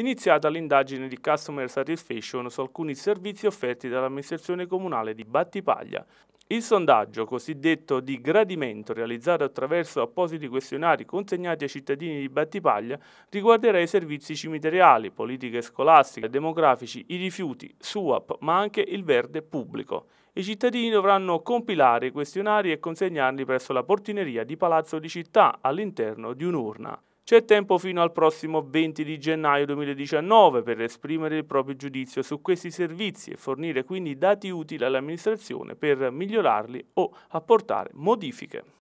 iniziata l'indagine di Customer Satisfaction su alcuni servizi offerti dall'amministrazione comunale di Battipaglia. Il sondaggio cosiddetto di gradimento realizzato attraverso appositi questionari consegnati ai cittadini di Battipaglia riguarderà i servizi cimiteriali, politiche scolastiche, demografici, i rifiuti, SUAP, ma anche il verde pubblico. I cittadini dovranno compilare i questionari e consegnarli presso la portineria di Palazzo di Città all'interno di un'urna. C'è tempo fino al prossimo 20 di gennaio 2019 per esprimere il proprio giudizio su questi servizi e fornire quindi dati utili all'amministrazione per migliorarli o apportare modifiche.